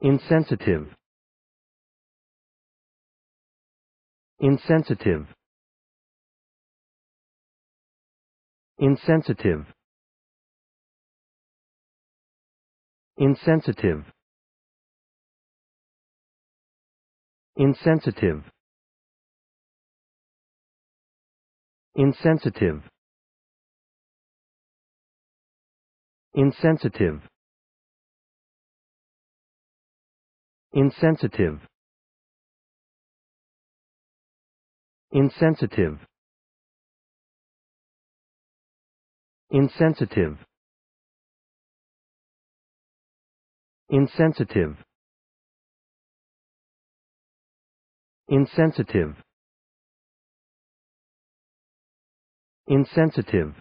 insensitive insensitive insensitive insensitive insensitive insensitive insensitive insensitive insensitive insensitive insensitive insensitive insensitive